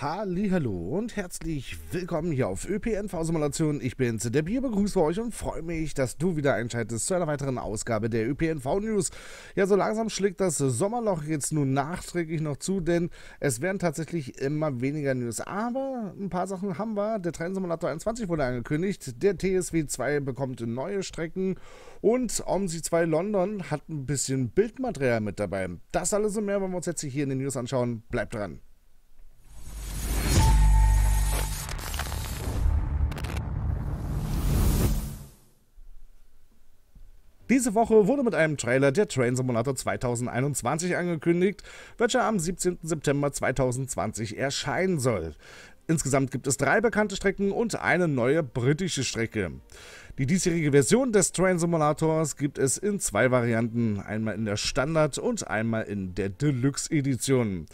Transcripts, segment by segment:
Hallo und herzlich willkommen hier auf ÖPNV-Simulation. Ich bin der Bier, begrüße euch und freue mich, dass du wieder einschaltest zu einer weiteren Ausgabe der ÖPNV-News. Ja, so langsam schlägt das Sommerloch jetzt nun nachträglich noch zu, denn es werden tatsächlich immer weniger News. Aber ein paar Sachen haben wir. Der Trennsimulator 21 wurde angekündigt, der TSW 2 bekommt neue Strecken und OMSI 2 London hat ein bisschen Bildmaterial mit dabei. Das alles und mehr wollen wir uns jetzt hier in den News anschauen. Bleibt dran. Diese Woche wurde mit einem Trailer der Train Simulator 2021 angekündigt, welcher am 17. September 2020 erscheinen soll. Insgesamt gibt es drei bekannte Strecken und eine neue britische Strecke. Die diesjährige Version des Train Simulators gibt es in zwei Varianten, einmal in der Standard- und einmal in der Deluxe-Edition.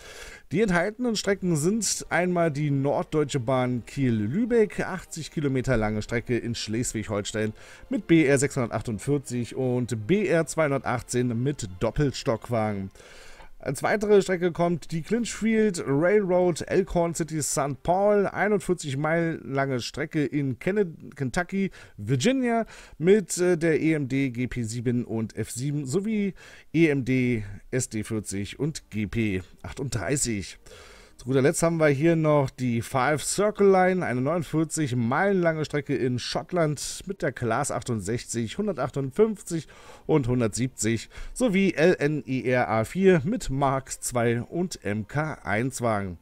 Die enthaltenen Strecken sind einmal die Norddeutsche Bahn Kiel-Lübeck, 80 Kilometer lange Strecke in Schleswig-Holstein mit BR 648 und BR 218 mit Doppelstockwagen. Als weitere Strecke kommt die Clinchfield Railroad Elkhorn City St. Paul, 41 Meilen lange Strecke in Kentucky, Virginia mit äh, der EMD GP7 und F7 sowie EMD SD40 und GP38. Zu guter Letzt haben wir hier noch die Five Circle Line, eine 49 Meilen lange Strecke in Schottland mit der Class 68, 158 und 170 sowie LNIR A4 mit Mark II und MK1 Wagen.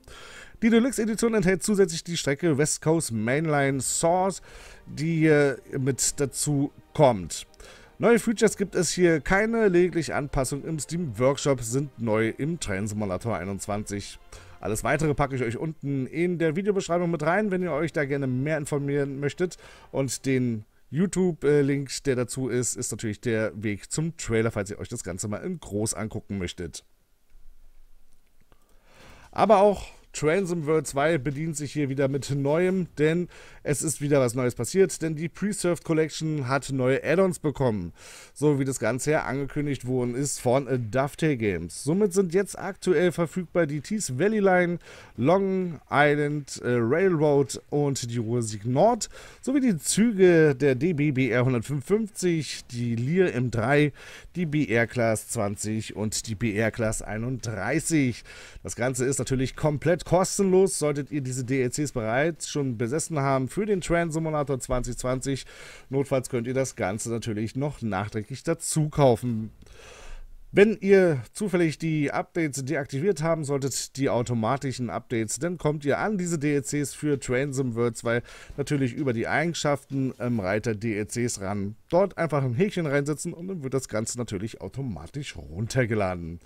Die Deluxe-Edition enthält zusätzlich die Strecke West Coast Mainline Source, die mit dazu kommt. Neue Features gibt es hier keine, lediglich Anpassungen im Steam Workshop sind neu im Train 21. Alles weitere packe ich euch unten in der Videobeschreibung mit rein, wenn ihr euch da gerne mehr informieren möchtet. Und den YouTube-Link, der dazu ist, ist natürlich der Weg zum Trailer, falls ihr euch das Ganze mal in groß angucken möchtet. Aber auch Transom World 2 bedient sich hier wieder mit Neuem, denn es ist wieder was Neues passiert, denn die Preserved Collection hat neue Add-ons bekommen, so wie das Ganze ja angekündigt worden ist von Dovetail Games. Somit sind jetzt aktuell verfügbar die Tees Valley Line, Long Island äh, Railroad und die Ruhrsig Nord, sowie die Züge der DB BR 155, die Lear M3, die BR Class 20 und die BR Class 31. Das Ganze ist natürlich komplett kostenlos, solltet ihr diese DLCs bereits schon besessen haben für den Trans Simulator 2020. Notfalls könnt ihr das Ganze natürlich noch nachträglich dazu kaufen. Wenn ihr zufällig die Updates deaktiviert haben solltet, die automatischen Updates, dann kommt ihr an diese DLCs für Transom World 2 natürlich über die Eigenschaften im ähm, Reiter DLCs ran dort einfach ein Häkchen reinsetzen und dann wird das Ganze natürlich automatisch runtergeladen.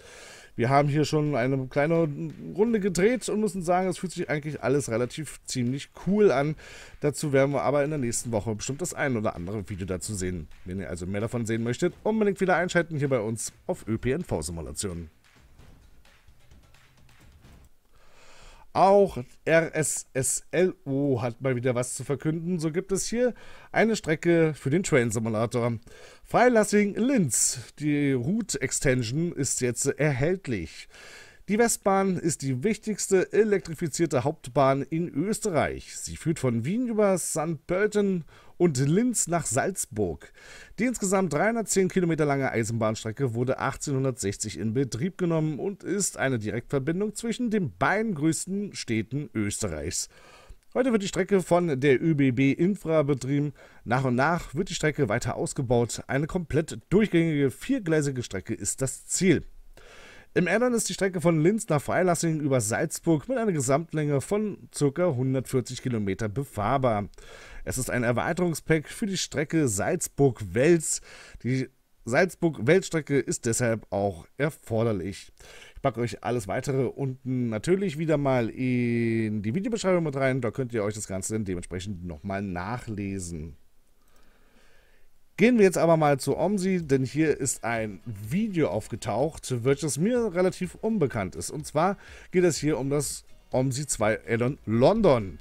Wir haben hier schon eine kleine Runde gedreht und müssen sagen, es fühlt sich eigentlich alles relativ ziemlich cool an. Dazu werden wir aber in der nächsten Woche bestimmt das ein oder andere Video dazu sehen. Wenn ihr also mehr davon sehen möchtet, unbedingt wieder einschalten hier bei uns auf ÖPNV-Simulationen. Auch RSSLO hat mal wieder was zu verkünden. So gibt es hier eine Strecke für den Train Simulator. Freilassing Linz. Die Route Extension ist jetzt erhältlich. Die Westbahn ist die wichtigste elektrifizierte Hauptbahn in Österreich. Sie führt von Wien über St. Pölten und Linz nach Salzburg. Die insgesamt 310 Kilometer lange Eisenbahnstrecke wurde 1860 in Betrieb genommen und ist eine Direktverbindung zwischen den beiden größten Städten Österreichs. Heute wird die Strecke von der ÖBB Infra betrieben. Nach und nach wird die Strecke weiter ausgebaut. Eine komplett durchgängige viergleisige Strecke ist das Ziel. Im Addon ist die Strecke von Linz nach Freilassing über Salzburg mit einer Gesamtlänge von ca. 140 Kilometer befahrbar. Es ist ein Erweiterungspack für die Strecke Salzburg-Wels. Die Salzburg-Weltstrecke ist deshalb auch erforderlich. Ich packe euch alles weitere unten natürlich wieder mal in die Videobeschreibung mit rein. Da könnt ihr euch das Ganze dann dementsprechend nochmal nachlesen. Gehen wir jetzt aber mal zu OMSI, denn hier ist ein Video aufgetaucht, welches mir relativ unbekannt ist. Und zwar geht es hier um das OMSI 2 Addon London.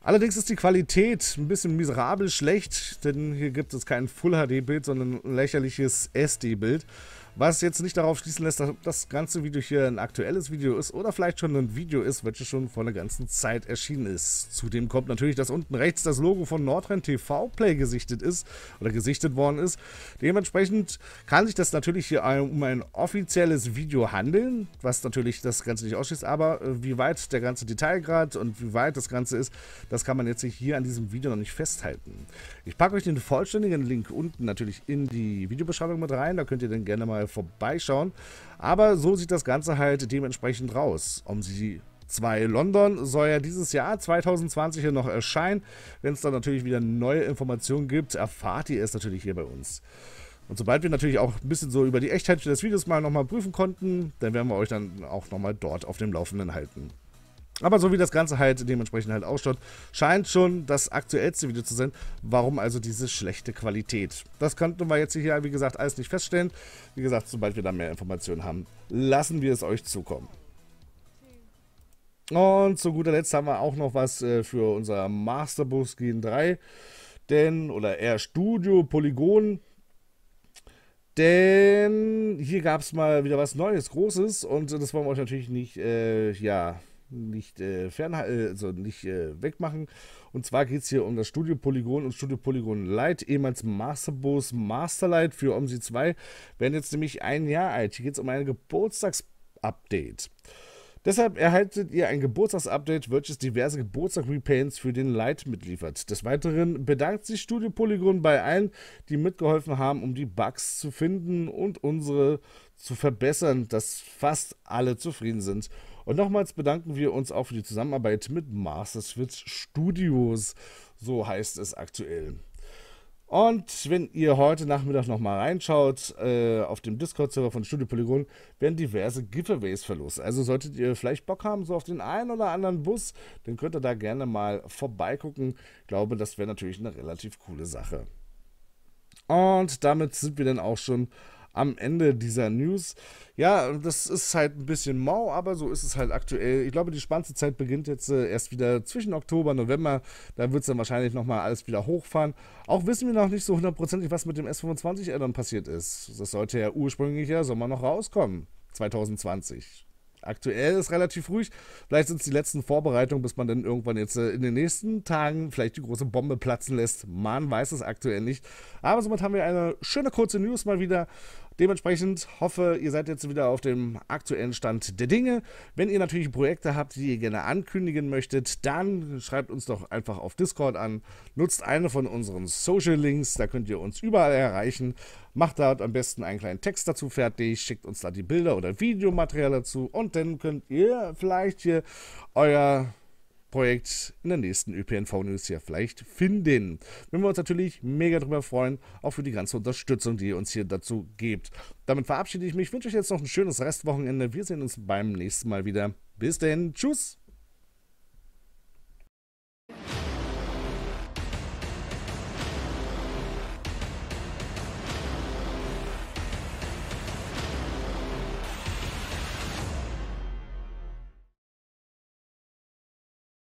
Allerdings ist die Qualität ein bisschen miserabel schlecht, denn hier gibt es kein Full HD-Bild, sondern ein lächerliches SD-Bild. Was jetzt nicht darauf schließen lässt, dass das ganze Video hier ein aktuelles Video ist oder vielleicht schon ein Video ist, welches schon vor einer ganzen Zeit erschienen ist. Zudem kommt natürlich, dass unten rechts das Logo von Nordrhein TV Play gesichtet ist oder gesichtet worden ist. Dementsprechend kann sich das natürlich hier um ein offizielles Video handeln, was natürlich das Ganze nicht ausschließt, aber äh, wie weit der ganze Detailgrad und wie weit das Ganze ist, das kann man jetzt hier an diesem Video noch nicht festhalten. Ich packe euch den vollständigen Link unten natürlich in die Videobeschreibung mit rein, da könnt ihr dann gerne mal mal vorbeischauen. Aber so sieht das Ganze halt dementsprechend raus. Um sie 2 London soll ja dieses Jahr 2020 hier noch erscheinen. Wenn es dann natürlich wieder neue Informationen gibt, erfahrt ihr es natürlich hier bei uns. Und sobald wir natürlich auch ein bisschen so über die Echtheit des Videos mal nochmal prüfen konnten, dann werden wir euch dann auch nochmal dort auf dem Laufenden halten. Aber so wie das Ganze halt dementsprechend halt ausschaut, scheint schon das aktuellste Video zu sein. Warum also diese schlechte Qualität? Das könnten wir jetzt hier, wie gesagt, alles nicht feststellen. Wie gesagt, sobald wir da mehr Informationen haben, lassen wir es euch zukommen. Und zu guter Letzt haben wir auch noch was äh, für unser Masterbuch Gen 3. Denn, oder eher Studio Polygon. Denn hier gab es mal wieder was Neues, Großes. Und das wollen wir euch natürlich nicht, äh, ja, nicht, äh, fernhalten, also äh, nicht äh, wegmachen. Und zwar geht es hier um das Studio Polygon und Studio Polygon Lite, ehemals Masterbos Masterlight für OMSI 2, werden jetzt nämlich ein Jahr alt. Hier geht es um ein Geburtstagsupdate. Deshalb erhaltet ihr ein Geburtstagsupdate, welches diverse Geburtstag-Repaints für den Light mitliefert. Des Weiteren bedankt sich Studio Polygon bei allen, die mitgeholfen haben, um die Bugs zu finden und unsere zu verbessern, dass fast alle zufrieden sind. Und nochmals bedanken wir uns auch für die Zusammenarbeit mit Master Switch Studios, so heißt es aktuell. Und wenn ihr heute Nachmittag nochmal reinschaut, äh, auf dem Discord-Server von Studio Polygon werden diverse Giveaways verlost. Also solltet ihr vielleicht Bock haben, so auf den einen oder anderen Bus, dann könnt ihr da gerne mal vorbeigucken. Ich glaube, das wäre natürlich eine relativ coole Sache. Und damit sind wir dann auch schon am Ende dieser News. Ja, das ist halt ein bisschen mau, aber so ist es halt aktuell. Ich glaube, die spannendste Zeit beginnt jetzt äh, erst wieder zwischen Oktober, November. Da wird es dann wahrscheinlich nochmal alles wieder hochfahren. Auch wissen wir noch nicht so hundertprozentig, was mit dem S25-Addon passiert ist. Das sollte ja ursprünglich ja Sommer noch rauskommen, 2020 aktuell ist relativ ruhig. Vielleicht sind es die letzten Vorbereitungen, bis man dann irgendwann jetzt äh, in den nächsten Tagen vielleicht die große Bombe platzen lässt. Man weiß es aktuell nicht. Aber somit haben wir eine schöne kurze News mal wieder. Dementsprechend hoffe, ihr seid jetzt wieder auf dem aktuellen Stand der Dinge. Wenn ihr natürlich Projekte habt, die ihr gerne ankündigen möchtet, dann schreibt uns doch einfach auf Discord an. Nutzt eine von unseren Social Links, da könnt ihr uns überall erreichen. Macht dort am besten einen kleinen Text dazu fertig, schickt uns da die Bilder oder Videomaterial dazu und dann könnt ihr vielleicht hier euer Projekt in der nächsten ÖPNV-News hier vielleicht finden. Wenn wir uns natürlich mega drüber freuen, auch für die ganze Unterstützung, die ihr uns hier dazu gebt. Damit verabschiede ich mich, wünsche euch jetzt noch ein schönes Restwochenende. Wir sehen uns beim nächsten Mal wieder. Bis denn, tschüss!